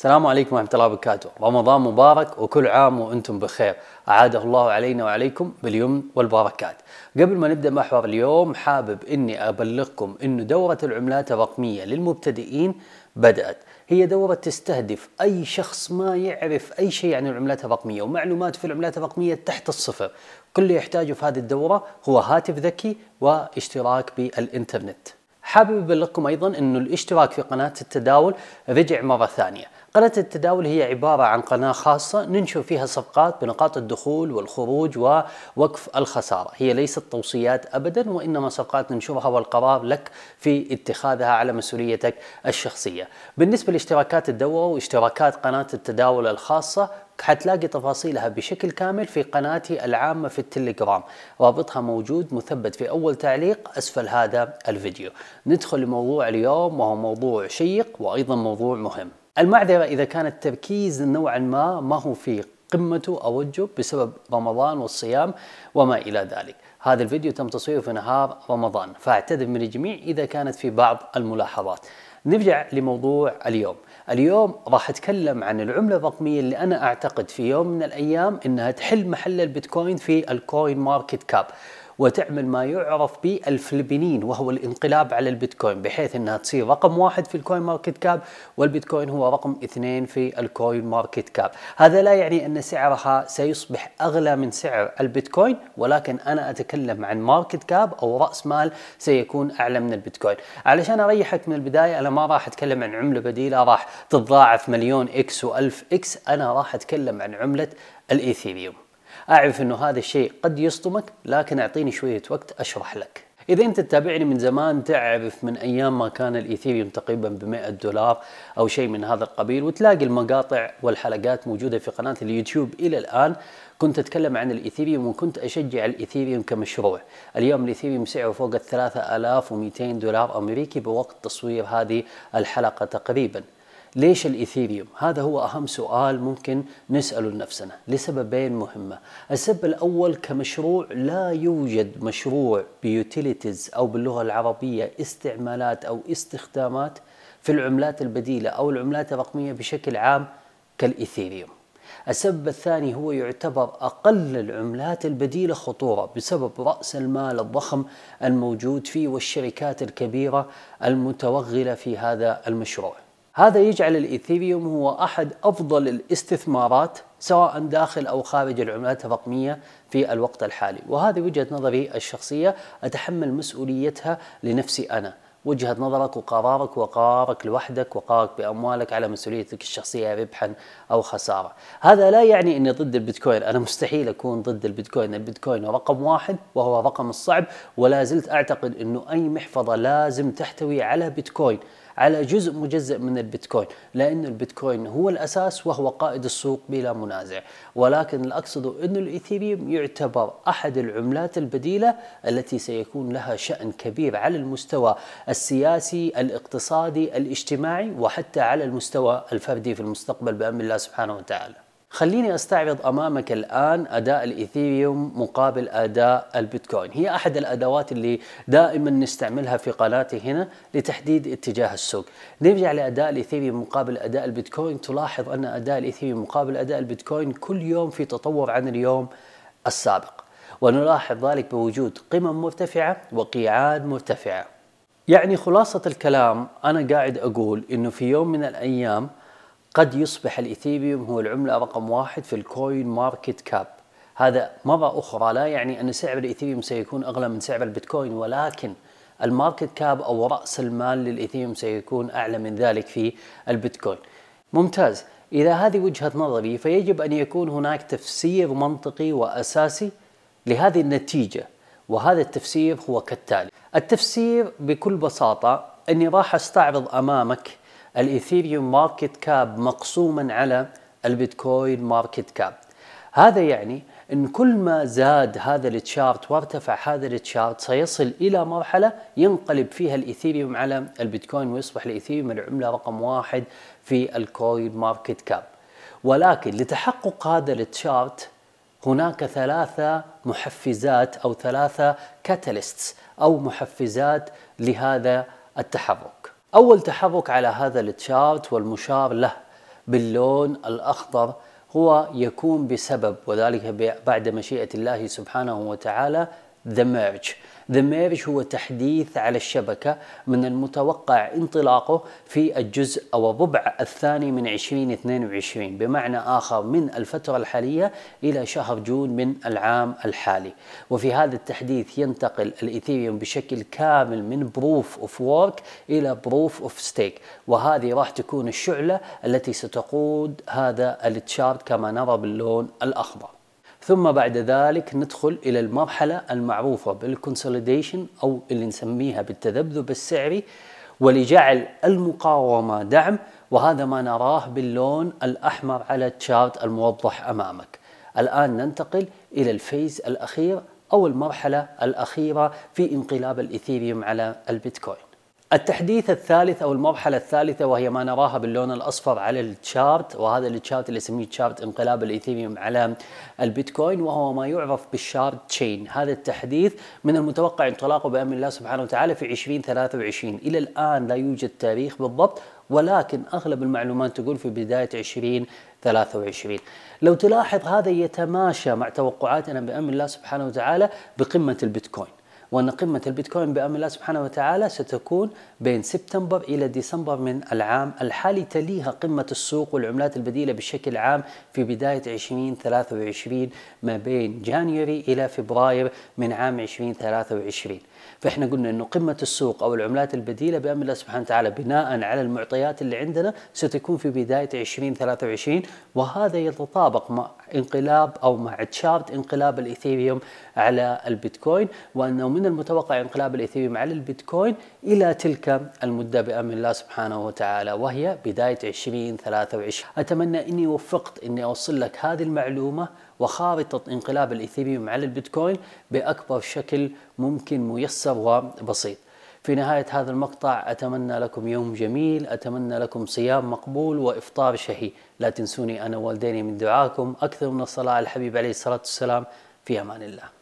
السلام عليكم ورحمة الله وبركاته رمضان مبارك وكل عام وأنتم بخير أعاده الله علينا وعليكم باليمن والبركات قبل ما نبدأ محور اليوم حابب أني أبلغكم أن دورة العملات الرقمية للمبتدئين بدأت هي دورة تستهدف أي شخص ما يعرف أي شيء عن العملات الرقمية ومعلومات في العملات الرقمية تحت الصفر كل اللي يحتاجه في هذه الدورة هو هاتف ذكي واشتراك بالإنترنت حابب أبلغكم أيضا أنه الاشتراك في قناة التداول رجع مرة ثانية قناة التداول هي عبارة عن قناة خاصة ننشر فيها صفقات بنقاط الدخول والخروج ووقف الخسارة هي ليست توصيات أبدا وإنما صفقات ننشرها والقرار لك في اتخاذها على مسؤوليتك الشخصية بالنسبة لاشتراكات الدورة واشتراكات قناة التداول الخاصة حتلاقي تفاصيلها بشكل كامل في قناتي العامة في التليجرام رابطها موجود مثبت في أول تعليق أسفل هذا الفيديو ندخل لموضوع اليوم وهو موضوع شيق وأيضا موضوع مهم المعذره اذا كان التركيز نوعا ما ما هو في قمته اوجه بسبب رمضان والصيام وما الى ذلك. هذا الفيديو تم تصويره في نهار رمضان فاعتذر من الجميع اذا كانت في بعض الملاحظات. نرجع لموضوع اليوم. اليوم راح اتكلم عن العمله الرقميه اللي انا اعتقد في يوم من الايام انها تحل محل البيتكوين في الكوين ماركت كاب وتعمل ما يعرف بالفلبينين وهو الانقلاب على البيتكوين بحيث انها تصير رقم واحد في الكوين ماركت كاب والبيتكوين هو رقم اثنين في الكوين ماركت كاب هذا لا يعني ان سعرها سيصبح اغلى من سعر البيتكوين ولكن انا اتكلم عن ماركت كاب او راس مال سيكون اعلى من البيتكوين علشان اريحك من البدايه انا ما راح اتكلم عن عمله بديله راح تتضاعف مليون اكس و1000 اكس انا راح اتكلم عن عمله الايثيريوم أعرف أنه هذا الشيء قد يصدمك لكن أعطيني شوية وقت أشرح لك إذا أنت تتابعني من زمان تعرف من أيام ما كان الإيثيريوم تقريبا ب 100 دولار أو شيء من هذا القبيل وتلاقي المقاطع والحلقات موجودة في قناة اليوتيوب إلى الآن كنت أتكلم عن الإيثيريوم وكنت أشجع الإيثيريوم كمشروع اليوم الإيثيريوم سعره فوق ال 3200 دولار أمريكي بوقت تصوير هذه الحلقة تقريباً ليش الإيثيريوم؟ هذا هو أهم سؤال ممكن نسأله لنفسنا لسببين مهمة السبب الأول كمشروع لا يوجد مشروع بيوتيليتيز أو باللغة العربية استعمالات أو استخدامات في العملات البديلة أو العملات الرقمية بشكل عام كالإيثيريوم السبب الثاني هو يعتبر أقل العملات البديلة خطورة بسبب رأس المال الضخم الموجود فيه والشركات الكبيرة المتوغلة في هذا المشروع هذا يجعل الإيثيريوم هو أحد أفضل الاستثمارات سواء داخل أو خارج العملات الرقمية في الوقت الحالي وهذه وجهة نظري الشخصية أتحمل مسؤوليتها لنفسي أنا وجهة نظرك وقرارك وقرارك لوحدك وقرارك بأموالك على مسؤوليتك الشخصية ربحا أو خسارة هذا لا يعني أني ضد البيتكوين أنا مستحيل أكون ضد البيتكوين البيتكوين رقم واحد وهو رقم الصعب ولا زلت أعتقد أنه أي محفظة لازم تحتوي على بيتكوين على جزء مجزئ من البيتكوين لأن البيتكوين هو الأساس وهو قائد السوق بلا منازع ولكن الأقصد أن الإيثيريوم يعتبر أحد العملات البديلة التي سيكون لها شأن كبير على المستوى السياسي الاقتصادي الاجتماعي وحتى على المستوى الفردي في المستقبل بأمر الله سبحانه وتعالى خليني استعرض امامك الان اداء الايثيريوم مقابل اداء البيتكوين، هي احد الادوات اللي دائما نستعملها في قناتي هنا لتحديد اتجاه السوق، نرجع لاداء الايثيريوم مقابل اداء البيتكوين، تلاحظ ان اداء الايثيريوم مقابل اداء البيتكوين كل يوم في تطور عن اليوم السابق، ونلاحظ ذلك بوجود قمم مرتفعه وقيعان مرتفعه. يعني خلاصه الكلام انا قاعد اقول انه في يوم من الايام قد يصبح الإثيريوم هو العملة رقم واحد في الكوين ماركت كاب هذا مرة أخرى لا يعني أن سعر الإثيريوم سيكون أغلى من سعر البيتكوين ولكن الماركت كاب أو رأس المال للإثيريوم سيكون أعلى من ذلك في البيتكوين ممتاز إذا هذه وجهة نظري فيجب أن يكون هناك تفسير منطقي وأساسي لهذه النتيجة وهذا التفسير هو كالتالي التفسير بكل بساطة أني راح أستعرض أمامك الايثيريوم ماركت كاب مقسوما على البيتكوين ماركت كاب هذا يعني ان كل ما زاد هذا التشارت وارتفع هذا التشارت سيصل الى مرحله ينقلب فيها الايثيريوم على البيتكوين ويصبح الايثيريوم العمله رقم واحد في الكوين ماركت كاب ولكن لتحقق هذا التشارت هناك ثلاثة محفزات أو ثلاثة كاتاليستس أو محفزات لهذا التحرك أول تحرك على هذا التشارت والمشار له باللون الأخضر هو يكون بسبب وذلك بعد مشيئة الله سبحانه وتعالى the merge ذا ميرج هو تحديث على الشبكة من المتوقع انطلاقه في الجزء أو الربع الثاني من 2022 بمعنى آخر من الفترة الحالية إلى شهر جون من العام الحالي وفي هذا التحديث ينتقل الإيثيريوم بشكل كامل من بروف أوف وورك إلى بروف أوف ستيك وهذه راح تكون الشعلة التي ستقود هذا التشارت كما نرى باللون الأخضر ثم بعد ذلك ندخل إلى المرحلة المعروفة بالكونسوليديشن أو اللي نسميها بالتذبذب السعري ولجعل المقاومة دعم وهذا ما نراه باللون الأحمر على التشارت الموضح أمامك الآن ننتقل إلى الفيز الأخير أو المرحلة الأخيرة في انقلاب الإثيريوم على البيتكوين التحديث الثالث او المرحله الثالثه وهي ما نراها باللون الاصفر على التشارت وهذا التشارت اللي يسميه تشارت انقلاب الايثيريوم على البيتكوين وهو ما يعرف بالشارت تشين هذا التحديث من المتوقع انطلاقه بامر الله سبحانه وتعالى في 2023 الى الان لا يوجد تاريخ بالضبط ولكن اغلب المعلومات تقول في بدايه 2023 لو تلاحظ هذا يتماشى مع توقعاتنا بامر الله سبحانه وتعالى بقمه البيتكوين وأن قمة البيتكوين بأمر الله سبحانه وتعالى ستكون بين سبتمبر إلى ديسمبر من العام الحالي تليها قمة السوق والعملات البديلة بشكل عام في بداية 2023 ما بين جانيوري إلى فبراير من عام 2023 فإحنا قلنا أنه قمة السوق أو العملات البديلة بأمر الله سبحانه وتعالى بناء على المعطيات اللي عندنا ستكون في بداية 2023 وهذا يتطابق مع انقلاب أو مع تشارت انقلاب الإيثيريوم على البيتكوين وأنه من المتوقع انقلاب الإيثيريوم على البيتكوين إلى تلك المدة بأمر الله سبحانه وتعالى وهي بداية 2023 أتمنى أني وفقت أني أوصل لك هذه المعلومة وخارطة انقلاب الإيثيريوم على البيتكوين بأكبر شكل ممكن ميسر وبسيط في نهاية هذا المقطع أتمنى لكم يوم جميل أتمنى لكم صيام مقبول وإفطار شهي لا تنسوني أنا والديني من دعاكم أكثر من الصلاة على الحبيب عليه الصلاة والسلام في أمان الله